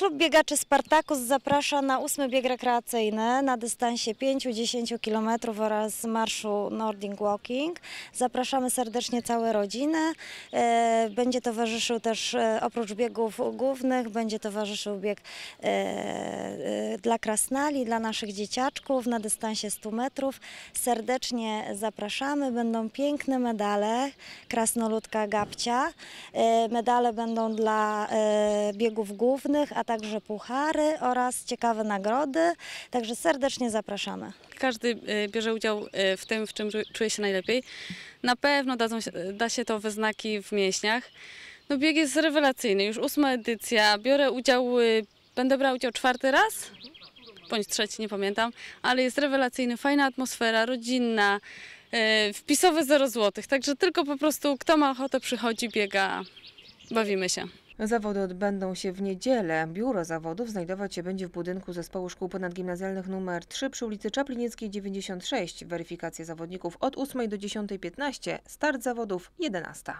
Klub Biegaczy Spartakus zaprasza na ósmy bieg rekreacyjny na dystansie 5-10 km oraz marszu Nordic Walking. Zapraszamy serdecznie całe rodziny. E, będzie towarzyszył też, e, oprócz biegów głównych, będzie towarzyszył bieg e, dla krasnali, dla naszych dzieciaczków na dystansie 100 metrów. Serdecznie zapraszamy. Będą piękne medale krasnoludka Gabcia. Medale będą dla biegów głównych, a także puchary oraz ciekawe nagrody. Także serdecznie zapraszamy. Każdy y, bierze udział y, w tym, w czym czuje się najlepiej. Na pewno da się to we znaki w mięśniach. No bieg jest rewelacyjny, już ósma edycja. Biorę udział, y, będę brał udział czwarty raz, bądź trzeci, nie pamiętam, ale jest rewelacyjny, fajna atmosfera, rodzinna, wpisowe 0 zł. Także tylko po prostu kto ma ochotę przychodzi, biega, bawimy się. Zawody odbędą się w niedzielę. Biuro zawodów znajdować się będzie w budynku Zespołu Szkół Ponadgimnazjalnych nr 3 przy ulicy Czaplinickiej 96. Weryfikacja zawodników od 8 do 10.15, start zawodów 11.